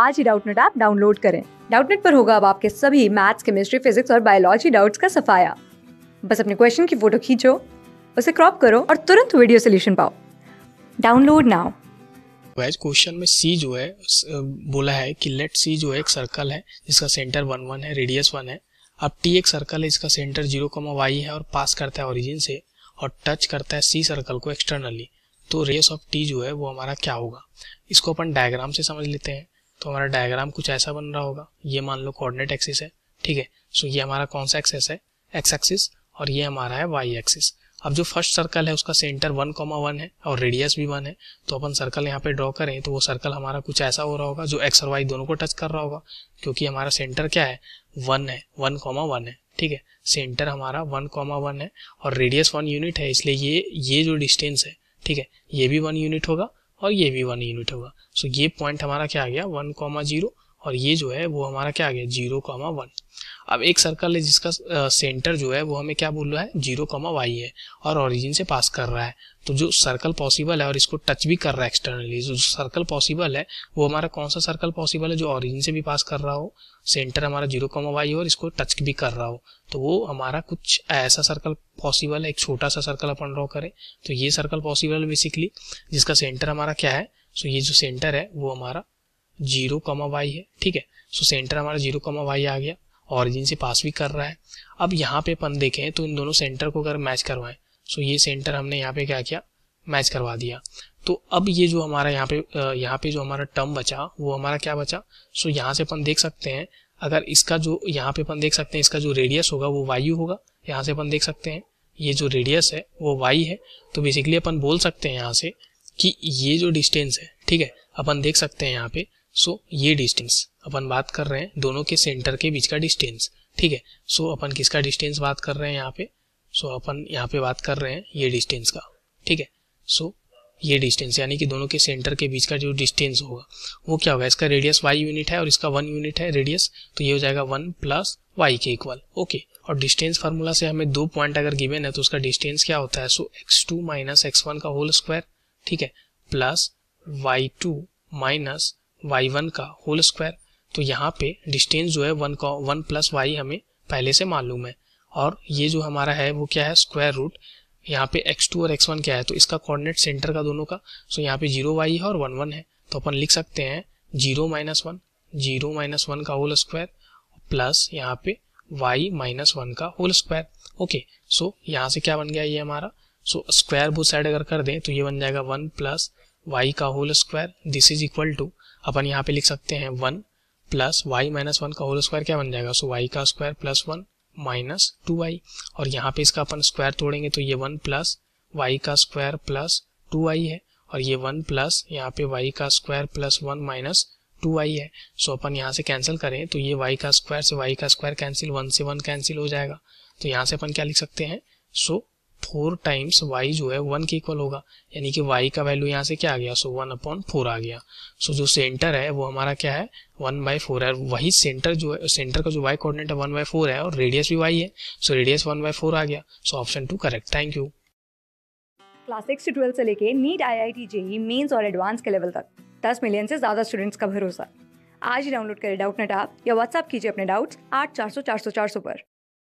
आज ही Doubtnut app download करें डाउटनेट पर होगा अब आपके सभी मैथ्स केमिस्ट्री फिजिक्स और बायोलॉजी डाउट्स का सफाया बस अपने क्वेश्चन की फोटो खींचो उसे क्रॉप करो और तुरंत वीडियो सोल्यूशन पाओ डाउनलोड नाउ वाइज क्वेश्चन में सी जो है बोला है कि लेट सी जो है एक सर्कल है जिसका सेंटर वन वन है रेडियस वन है अब टी एक सर्कल है इसका सेंटर जीरो कमा वाई है और पास करता है ओरिजिन से और टच करता है सी सर्कल को एक्सटर्नली तो रेडियस ऑफ टी जो है वो हमारा क्या होगा इसको अपन डायग्राम से समझ लेते हैं हमारा डायग्राम कुछ ऐसा बन रहा होगा ये मान लो कोऑर्डिनेट एक्सिस है ठीक है सो ये हमारा कौन सा एक्सेस है एक्स एक्सिस और ये हमारा है वाई एक्सिस अब जो फर्स्ट सर्कल है उसका सेंटर वन कॉमा वन है और रेडियस भी वन है तो अपन सर्कल यहाँ पे ड्रॉ करें तो वो सर्कल हमारा कुछ ऐसा हो रहा होगा जो एक्स और वाई दोनों को टच कर रहा होगा क्योंकि हमारा सेंटर क्या है वन है वन कॉमा वन है ठीक है सेंटर हमारा वन कॉमा वन है और रेडियस वन यूनिट है इसलिए ये ये जो डिस्टेंस है ठीक है ये भी वन यूनिट होगा और ये भी वन यूनिट होगा सो ये पॉइंट हमारा क्या आ गया वन कॉमा जीरो और ये जो है वो हमारा क्या आ गया जीरो कॉमा वन अब एक सर्कल है जिसका सेंटर जो है वो हमें क्या बोल रहा है जीरो कॉमा वाई है और ओरिजिन से पास कर रहा है तो जो सर्कल पॉसिबल है और इसको टच भी कर रहा है एक्सटर्नली जो सर्कल पॉसिबल है वो हमारा कौन सा सर्कल पॉसिबल है जो ओरिजिन से भी पास कर रहा हो सेंटर हमारा जीरो कॉमा वाई और इसको टच भी कर रहा हो तो वो हमारा कुछ ऐसा सर्कल पॉसिबल है एक छोटा सा सर्कल अपन ड्रॉ करें तो ये सर्कल पॉसिबल है बेसिकली जिसका सेंटर हमारा क्या है सो ये जो सेंटर है वो हमारा जीरो कमा वाई है ठीक है सो सेंटर हमारा जीरो कमा वाई आ गया ऑरिजिन से पास भी कर रहा है अब यहाँ पे अपन देखें तो इन दोनों सेंटर को अगर मैच करवाएं सो ये सेंटर हमने यहाँ पे क्या किया मैच करवा दिया तो अब ये जो हमारा यहाँ पे यहाँ पे जो हमारा टर्म बचा वो हमारा क्या बचा सो यहाँ से अपन देख सकते हैं अगर इसका जो यहाँ पे अपन देख सकते हैं इसका जो रेडियस होगा वो वायु होगा यहाँ से अपन देख सकते हैं ये जो रेडियस है वो वाई है तो बेसिकली अपन बोल सकते हैं यहाँ से कि ये जो डिस्टेंस है ठीक है अपन देख सकते हैं यहाँ पे सो ये डिस्टेंस अपन बात कर रहे हैं दोनों के सेंटर के बीच का डिस्टेंस ठीक है सो अपन किसका डिस्टेंस बात कर रहे हैं यहाँ पे सो अपन यहाँ पे बात कर रहे हैं ये डिस्टेंस का ठीक है सो ये डिस्टेंस यानी कि दोनों के सेंटर के बीच का जो डिस्टेंस होगा वो क्या होगा इसका रेडियस वाई यूनिट है और इसका वन यूनिट है रेडियस तो ये हो जाएगा वन प्लस वाई के इक्वल ओके और डिस्टेंस फार्मूला से हमें दो पॉइंट अगर गिवेन है तो उसका डिस्टेंस क्या होता है so X two minus X one का होल स्क्वायर ठीक है plus Y two minus Y one का होल स्क्वायर तो यहाँ पे डिस्टेंस जो है वन का वन प्लस वाई हमें पहले से मालूम है और ये जो हमारा है वो क्या है स्क्वायर रूट यहाँ पे एक्स टू और एक्स वन क्या है तो इसका कोऑर्डिनेट सेंटर का दोनों का सो यहाँ पे जीरो वाई है और वन वन है तो अपन लिख सकते हैं zero minus one zero minus one का होल स्क्वायर प्लस यहाँ पे वाई माइनस वन का होल स्क्वायर ओके सो यहाँ से क्या बन गया ये हमारा सो स्क्वायर बोथ साइड अगर कर दें तो ये बन जाएगा वन प्लस वाई का whole square this is equal to अपन यहाँ पे लिख सकते हैं one plus Y minus one का होल स्क्वायर क्या बन जाएगा सो so, वाई का square plus one minus two Y और यहाँ पे इसका अपन स्क्वायर तोड़ेंगे तो ये वन प्लस वाई का स्क्वायर प्लस टू वाई है और ये वन प्लस यहाँ पे वाई का square plus one minus two Y है सो so, अपन यहाँ से कैंसिल करें तो ये वाई का स्क्वायर से वाई का स्क्वायर कैंसिल वन से वन कैंसिल हो जाएगा तो यहाँ से अपन क्या लिख सकते हैं so so, four times Y जो है वन के इक्वल होगा यानी कि वाई का वैल्यू यहाँ से क्या आ गया सो वन अपॉन फोर आ गया सो so, जो सेंटर है वो हमारा क्या है वन बाई फोर है वही सेंटर जो है सेंटर का जो वाई कोऑर्डिनेट है वन बाई फोर है और रेडियस भी वाई है so radius one by four आ गया so option two correct thank you class six से ट्वेल्थ से लेके NEET I I T JEE mains और एडवांस के लेवल तक दस मिलियन से ज़्यादा स्टूडेंट्स का भरोसा आज ही डाउनलोड करें डाउट नेट आप या व्हाट्सअप कीजिए अपने डाउट्स आठ चार सौ चार सौ चार सौ पर